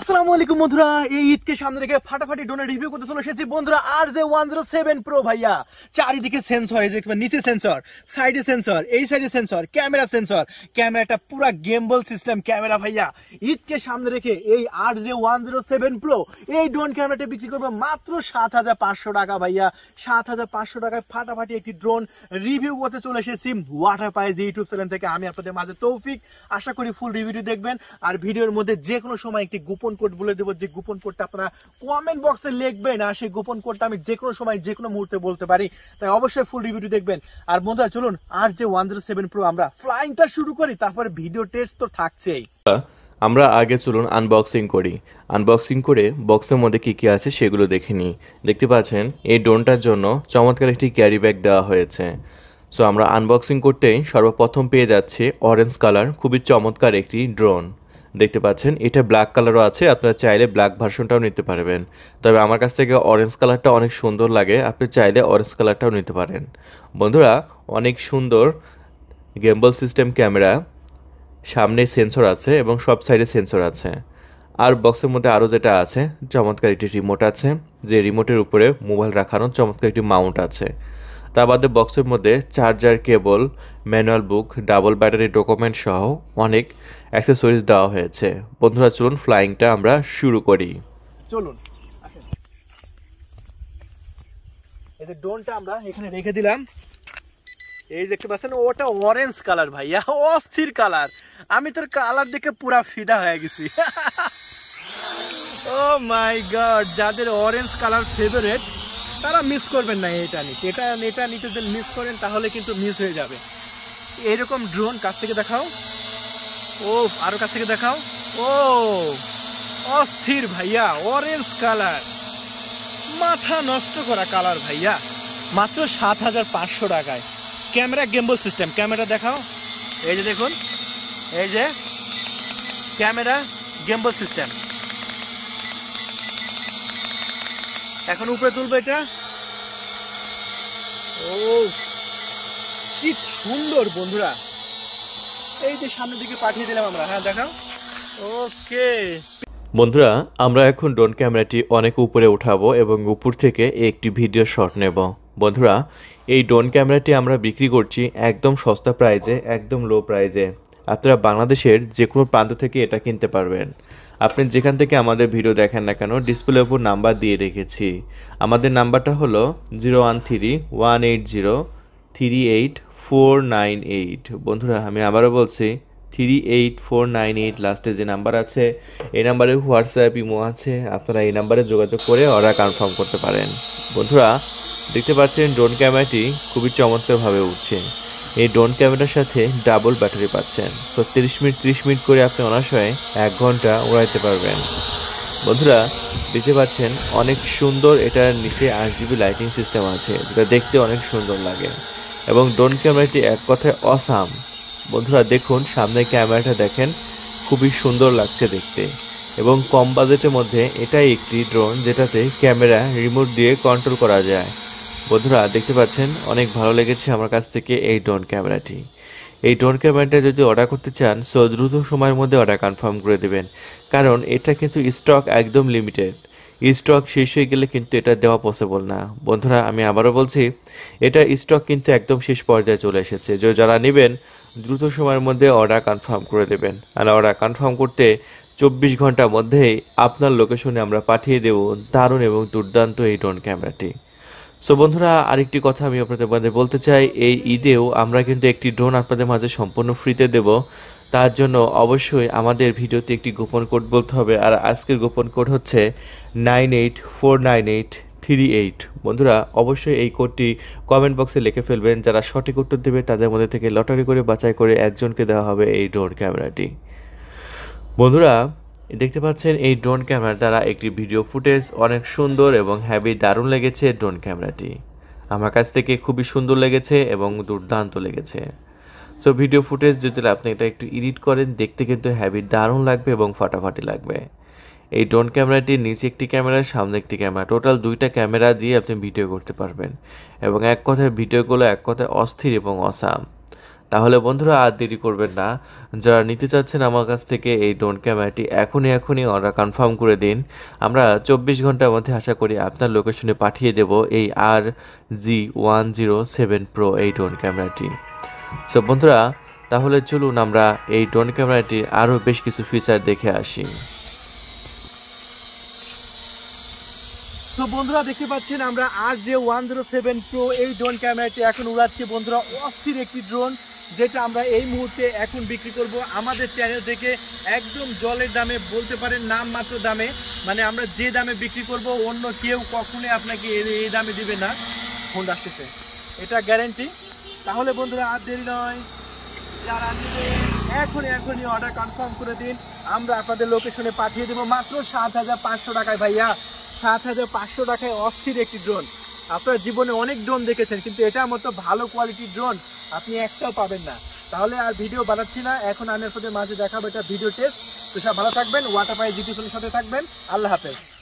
আসসালামু আলাইকুম বন্ধুরা এই ঈদকে সামনে রেখে ফাটাফাটি রিভিউ করতে চলে এসেছি বন্ধুরা আর G one zero seven pro ভাইয়া চারিদিকে সেন্সর এই নিচে সেন্সর সাইডে সেন্সর এই সাইডে সেন্সর ক্যামেরা সেন্সর পুরা গেমবল সিস্টেম ক্যামেরা ভাইয়া ঈদকে সামনে রেখে এই R G one zero seven pro এই ড্রোন ক্যামেরাটা বিক্রি করবে মাত্র সাত হাজার পাঁচশো টাকা ভাইয়া সাত হাজার পাঁচশো টাকায় ফাটাফাটি একটি ড্রোন রিভিউ করতে চলে এসেছি ওয়াটার পাইজ ইউটিউব চ্যানেল থেকে আমি আপনাদের মাঝে তৌফিক আশা করি ফুল রিভিউটি দেখবেন আর ভিডিওর মধ্যে যে কোনো সময় একটি গোপন কোড বলে দেবো যে গোপন কোডটা আপনারা কমেন্ট বক্সে লিখবেন আর সেই গোপন কোডটা আমি যে কোনো সময় যে কোনো মুহূর্তে বলতে পারি তাই অবশ্যই ফুল রিভিউটি দেখবেন আর বন্ধুরা চলুন আর G one zero seven pro আমরা ফ্লাইংটা শুরু করি তারপরে ভিডিও টেস্ট তো থাকছেই আমরা আগে চলুন আনবক্সিং করি আনবক্সিং করে বক্সের মধ্যে কি কি আছে সেগুলো দেখে নিই দেখতে পাচ্ছেন এই ড্রোনটার জন্য চমৎকার একটি ক্যারি ব্যাগ দেওয়া হয়েছে সো আমরা আনবক্সিং করতেই সর্বপ্রথম পেয়ে যাচ্ছে অরেঞ্জ কালার খুবই চমৎকার একটি ড্রোন দেখতে পাচ্ছেন এটা ব্ল্যাক কালারও আছে আপনারা চাইলে ব্ল্যাক ভার্সনটাও নিতে পারবেন তবে আমার কাছ থেকে অরেঞ্জ কালারটা অনেক সুন্দর লাগে আপনি চাইলে অরেঞ্জ কালারটাও নিতে পারেন বন্ধুরা অনেক সুন্দর গেম্বল সিস্টেম ক্যামেরা সামনে সেন্সর আছে এবং সব সাইডে সেন্সর আছে আর বক্সের মধ্যে আরও যেটা আছে চমৎকার একটি রিমোট আছে যে রিমোটের উপরে মোবাইল রাখানো চমৎকার একটি মাউন্ট আছে তা বাদে বক্সের মধ্যে charger cable manual book double battery document সহ অনেক অ্যাক্সেসরিজ দেওয়া হয়েছে বন্ধুরা চলুন ফ্লাইংটা আমরা শুরু করি চলুন এই যে ড্রোনটা আমরা এখানে রেখে দিলাম এই দেখতে পাচ্ছেন ওটা অরেঞ্জ কালার ভাইয়া অস্থির কালার আমি তোর কালার দেখে পুরা ফিদা হয়ে গেছি ও মাই গড যাদের অরেঞ্জ কালার ফেভারেট তারা মিস করবেন না এটা নিতে এটা এটা নিতে যদি মিস করেন তাহলে কিন্তু মিস হয়ে যাবে এরকম ড্রোন কাছ থেকে দেখাও ও আরো কাছ থেকে দেখাও ও অস্থির ভাইয়া অরেঞ্জ কালার মাথা নষ্ট করা কালার ভাইয়া মাত্র সাত হাজার পাঁচশো টাকায় ক্যামেরা গেম্বল সিস্টেম ক্যামেরা দেখাও এই যে দেখুন এই যে ক্যামেরা গেম্বল সিস্টেম এখন উপরে তুলবো এটা ও কি সুন্দর বন্ধুরা এই যে সামনের দিকে পাঠিয়ে দিলাম আমরা হ্যাঁ দেখাও ওকে বন্ধুরা আমরা এখন ড্রোন ক্যামেরাটি অনেক উপরে উঠাবো এবং উপর থেকে একটি ভিডিও শট নেব বন্ধুরা এই ড্রোন ক্যামেরাটি আমরা বিক্রি করছি একদম সস্তা প্রাইজে একদম লো প্রাইজে আপনারা বাংলাদেশের যে কোনো প্রান্ত থেকে এটা কিনতে পারবেন আপনি যেখান থেকে আমাদের ভিডিও দেখেন না কেন ডিসপ্লের উপর নাম্বার দিয়ে রেখেছি আমাদের নাম্বারটা হলো zero one three one eight zero three eight four nine eight বন্ধুরা আমি আবারও বলছি three eight four nine eight লাস্টে যে নাম্বার আছে এই নাম্বারে হোয়াটসঅ্যাপ ইমো আছে আপনারা এই নাম্বারে যোগাযোগ করে অর্ডার কনফার্ম করতে পারেন বন্ধুরা দেখতে পাচ্ছেন ড্রোন ক্যামেরাটি খুবই চমৎকারভাবে উঠছে এই ড্রোন ক্যামেরার সাথে ডাবল ব্যাটারি পাচ্ছেন তো তিরিশ মিনিট ত্রিশ মিনিট করে আপনি অনাশয়ে এক ঘন্টা উড়াইতে পারবেন বন্ধুরা দেখতে পাচ্ছেন অনেক সুন্দর এটার নিচে আরজিবি লাইটিং সিস্টেম আছে যেটা দেখতে অনেক সুন্দর লাগে এবং ড্রোন ক্যামেরাটি এক কথায় অসাম বন্ধুরা দেখুন সামনে ক্যামেরাটা দেখেন খুবই সুন্দর লাগছে দেখতে এবং কম বাজেটের মধ্যে এটাই একটি ড্রোন যেটাতে ক্যামেরা রিমোট দিয়ে কন্ট্রোল করা যায় বন্ধুরা দেখতে পাচ্ছেন অনেক ভালো লেগেছে আমার কাছ থেকে এই ড্রোন ক্যামেরাটি এই ড্রোন ক্যামেরাটা যদি অর্ডার করতে চান সো দ্রুত সময়ের মধ্যে অর্ডার কনফার্ম করে দেবেন কারণ এটা কিন্তু স্টক একদম লিমিটেড স্টক শেষ হয়ে গেলে কিন্তু এটা দেওয়া পসিবল না বন্ধুরা আমি আবারও বলছি এটা স্টক কিন্তু একদম শেষ পর্যায়ে চলে এসেছে যে যারা নেবেন দ্রুত সময়ের মধ্যে অর্ডার কনফার্ম করে দেবেন আর অর্ডার কনফার্ম করতে চব্বিশ ঘন্টার মধ্যেই আপনার লোকেশনে আমরা পাঠিয়ে দেব দারুণ এবং দুর্দান্ত এই ড্রোন ক্যামেরাটি সো বন্ধুরা আরেকটি কথা আমি আপনাদের মধ্যে বলতে চাই এই ঈদেও আমরা কিন্তু একটি ড্রোন আপনাদের মাঝে সম্পূর্ণ ফ্রিতে দেব তার জন্য অবশ্যই আমাদের ভিডিওতে একটি গোপন কোড বলতে হবে আর আজকের গোপন কোড হচ্ছে nine eight four nine eight three eight বন্ধুরা অবশ্যই এই কোডটি কমেন্ট বক্সে লিখে ফেলবেন যারা সঠিক উত্তর দেবে তাদের মধ্যে থেকে লটারি করে বাছাই করে একজনকে দেওয়া হবে এই ড্রোন ক্যামেরাটি বন্ধুরা দেখতে পাচ্ছেন এই ড্রোন ক্যামেরার দ্বারা একটি ভিডিও ফুটেজ অনেক সুন্দর এবং হ্যাভি দারুণ লেগেছে ড্রোন ক্যামেরাটি আমার কাছ থেকে খুবই সুন্দর লেগেছে এবং দুর্দান্ত লেগেছে সো ভিডিও ফুটেজ যদি আপনি এটা একটু এডিট করেন দেখতে কিন্তু হ্যাভি দারুণ লাগবে এবং ফাটাফাটি লাগবে এই ড্রোন ক্যামেরাটির নিচে একটি ক্যামেরা সামনে একটি ক্যামেরা টোটাল দুইটা ক্যামেরা দিয়ে আপনি ভিডিও করতে পারবেন এবং এক কথায় ভিডিওগুলো এক কথায় অস্থির এবং অসাম তাহলে বন্ধুরা আর দেরি করবেন না যারা নিতে চাচ্ছেন আমার কাছ থেকে এই ড্রোন ক্যামেরাটি এখনই এখনই অর্ডার কনফার্ম করে দিন আমরা চব্বিশ ঘন্টার মধ্যে আশা করি আপনার লোকেশনে পাঠিয়ে দেব এই R G one zero seven pro এই ড্রোন ক্যামেরাটি সো বন্ধুরা তাহলে চলুন আমরা এই ড্রোন ক্যামেরাটি আরও বেশ কিছু ফিচার দেখে আসি তো বন্ধুরা দেখতে পাচ্ছেন আমরা R G one zero seven pro এই ড্রোন ক্যামেরাটি এখন উড়াচ্ছি বন্ধুরা অস্থির একটি ড্রোন যেটা আমরা এই মুহূর্তে এখন বিক্রি করব আমাদের চ্যানেল থেকে একদম জলের দামে বলতে পারেন নাম মাত্র দামে মানে আমরা যে দামে বিক্রি করব অন্য কেউ কখনোই আপনাকে এই দামে দিবে না ফোন রাখতেছে এটা গ্যারেন্টি তাহলে বন্ধুরা আর দেরি নয় যারা এখনই এখনই অর্ডার কনফার্ম করে দিন আমরা আপনাদের লোকেশনে পাঠিয়ে দেবো মাত্র সাত হাজার পাঁচশো টাকায় ভাইয়া সাত হাজার পাঁচশো টাকায় অস্থির একটি ড্রোন আপনার জীবনে অনেক ড্রোন দেখেছেন কিন্তু এটার মতো ভালো কোয়ালিটির ড্রোন আপনি একটাও পাবেন না তাহলে আর ভিডিও বানাচ্ছি না এখন আমি আপনাদের মাঝে দেখাবো এটা ভিডিও টেস্ট তো সব ভালো থাকবেন ওয়াটার পাই জিটি সাথে থাকবেন আল্লাহ হাফেজ